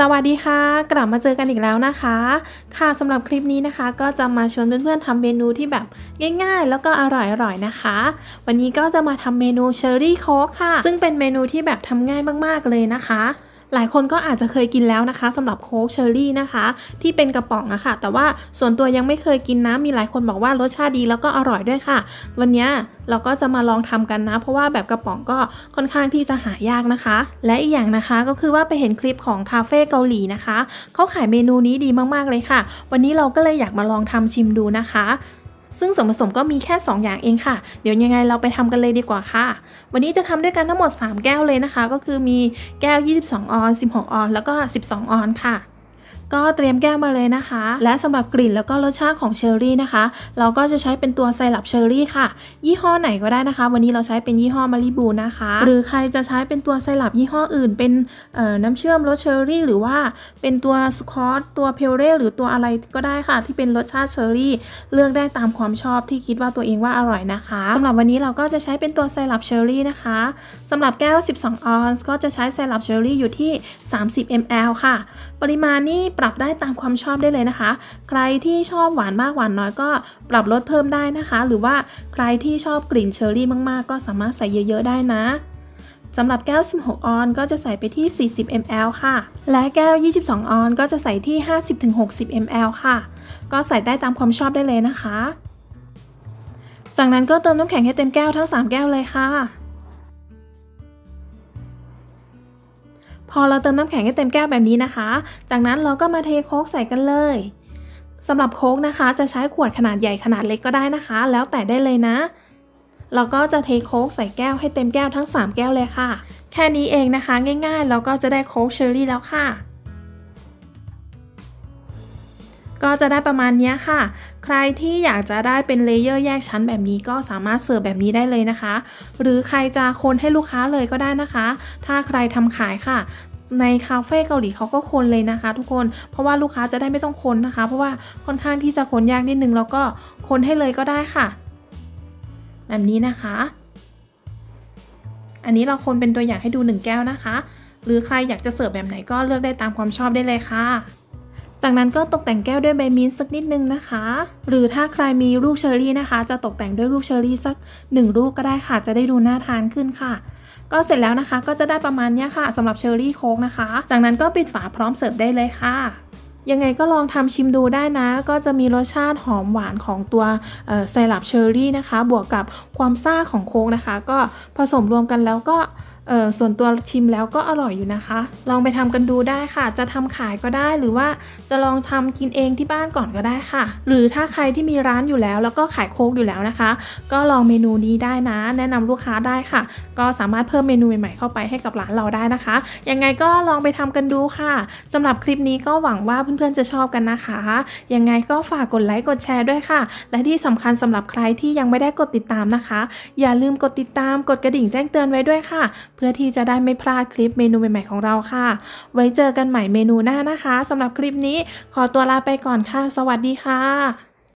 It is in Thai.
สวัสดีค่ะ กลับมาเจอกันอีกแล้วนะคะ ค่ะสำหรับคลิปนี้นะคะ ก็จะมาชวนเพื่อนๆทำเมนูที่แบบง่ายๆ แล้วก็อร่อยๆ นะคะ วันนี้ก็จะมาทำเมนูเชอร์รี่โค้กค่ะ ซึ่งเป็นเมนูที่แบบทำง่ายมากๆ เลยนะคะหลายคนก็อาจจะเคยกินแล้วนะคะ สำหรับโค้กเชอร์รี่นะคะ ที่เป็นกระป๋องอะคะ่ะ แต่ว่าส่วนตัวยังไม่เคยกินนะมีหลายคนบอกว่ารสชาติดีแล้วก็อร่อยด้วยค่ะ วันนี้เราก็จะมาลองทำกันนะ เพราะว่าแบบกระป๋องก็ค่อนข้างที่จะหายากนะคะ และอีกอย่างนะคะก็คือว่าไปเห็นคลิปของคาเฟ่เกาหลีนะคะเขาขายเมนูนี้ดีมากๆเลยค่ะ วันนี้เราก็เลยอยากมาลองทำชิมดูนะคะซึ่งส่วนผสมก็มีแค่ 2 อย่างเองค่ะ เดี๋ยวยังไงเราไปทำกันเลยดีกว่าค่ะ วันนี้จะทำด้วยกันทั้งหมด 3 แก้วเลยนะคะ ก็คือมีแก้ว 22 ออน 16 ออน แล้วก็ 12 ออนค่ะก็เตรียมแก้วมาเลยนะคะ และสำหรับกลิ่นแล้วก็รสชาติของเชอร์รี่นะคะเราก็จะใช้เป็นตัวไซรัปเชอร์รี่ค่ะ ยี่ห้อไหนก็ได้นะคะ วันนี้เราใช้เป็นยี่ห้อมาริบูนะคะ หรือใครจะใช้เป็นตัวไซรัปยี่ห้ออื่นเป็นน้ำเชื่อมรสเชอร์รี่หรือว่าเป็นตัวสคอตตัวเพลเร่หรือตัวอะไรก็ได้ค่ะ ที่เป็นรสชาติเชอร์รี่เลือกได้ตามความชอบที่คิดว่าตัวเองว่าอร่อยนะคะ สำหรับวันนี้เราก็จะใช้เป็นตัวไซรัปเชอร์รี่นะคะสำหรับแก้ว 12ออนซ์ก็จะใช้ไซรัปเชอร์รี่อยู่ที่30 ml ค่ะ ปริมาณนี้ปรับได้ตามความชอบได้เลยนะคะ ใครที่ชอบหวานมากหวานน้อยก็ปรับลดเพิ่มได้นะคะ หรือว่าใครที่ชอบกลิ่นเชอร์รี่มากๆ ก็สามารถใส่เยอะๆ ได้นะสำหรับแก้ว 16 ออน ก็จะใส่ไปที่ 40 ml ค่ะ และแก้ว 22 ออนก็จะใส่ที่ 50-60 ml ค่ะ ก็ใส่ได้ตามความชอบได้เลยนะคะ จากนั้นก็เติมน้ำแข็งให้เต็มแก้วทั้ง 3 แก้วเลยค่ะพอเราเติมน้ำแข็งให้เต็มแก้วแบบนี้นะคะ จากนั้นเราก็มาเทโค้กใส่กันเลยสำหรับโค้กนะคะ จะใช้ขวดขนาดใหญ่ขนาดเล็กก็ได้นะคะ แล้วแต่ได้เลยนะ เราก็จะเทโค้กใส่แก้วให้เต็มแก้วทั้ง 3 แก้วเลยค่ะ แค่นี้เองนะคะง่ายๆ เราก็จะได้โค้กเชอร์รี่แล้วค่ะก็จะได้ประมาณนี้ค่ะ ใครที่อยากจะได้เป็นเลเยอร์แยกชั้นแบบนี้ก็สามารถเสิร์ฟแบบนี้ได้เลยนะคะ หรือใครจะคนให้ลูกค้าเลยก็ได้นะคะ ถ้าใครทำขายค่ะ ในคาเฟ่เกาหลีเขาก็คนเลยนะคะทุกคน เพราะว่าลูกค้าจะได้ไม่ต้องคนนะคะ เพราะว่าค่อนข้างที่จะคนยากนิดนึงแล้วก็คนให้เลยก็ได้ค่ะ แบบนี้นะคะ อันนี้เราคนเป็นตัวอย่างให้ดู1แก้วนะคะ หรือใครอยากจะเสิร์ฟแบบไหนก็เลือกได้ตามความชอบได้เลยค่ะจากนั้นก็ตกแต่งแก้วด้วยใบมิ้นสักนิดนึงนะคะ หรือถ้าใครมีลูกเชอร์รี่นะคะ จะตกแต่งด้วยลูกเชอร์รี่สัก1ลูกก็ได้ค่ะ จะได้ดูน่าทานขึ้นค่ะ ก็เสร็จแล้วนะคะก็จะได้ประมาณนี้ค่ะสำหรับเชอร์รี่โค้กนะคะ จากนั้นก็ปิดฝาพร้อมเสิร์ฟได้เลยค่ะ ยังไงก็ลองทำชิมดูได้นะ ก็จะมีรสชาติหอมหวานของตัวไซรัปเชอร์รี่นะคะ บวกกับความซ่าของโค้กนะคะ ก็ผสมรวมกันแล้วก็เออส่วนตัวชิมแล้วก็อร่อยอยู่นะคะ ลองไปทำกันดูได้ค่ะ จะทำขายก็ได้หรือว่า จะลองทำกินเองที่บ้านก่อนก็ได้ค่ะ หรือถ้าใครที่มีร้านอยู่แล้วแล้วก็ขายโค้กอยู่แล้วนะคะ ก็ลองเมนูนี้ได้นะ แนะนำลูกค้าได้ค่ะ ก็สามารถเพิ่มเมนูใหม่ๆเข้าไปให้กับร้านเราได้นะคะ ยังไงก็ลองไปทำกันดูค่ะสำหรับคลิปนี้ก็หวังว่าเพื่อนๆจะชอบกันนะคะยังไงก็ฝากกดไลค์กดแชร์ด้วยค่ะ และที่สำคัญสำหรับใครที่ยังไม่ได้กดติดตามนะคะ อย่าลืมกดติดตามกดกระดิ่งแจ้งเตือนไว้ด้วยค่ะเพื่อที่จะได้ไม่พลาดคลิปเมนูใหม่ๆของเราค่ะ ไว้เจอกันใหม่เมนูหน้านะคะ สำหรับคลิปนี้ขอตัวลาไปก่อนค่ะ สวัสดีค่ะ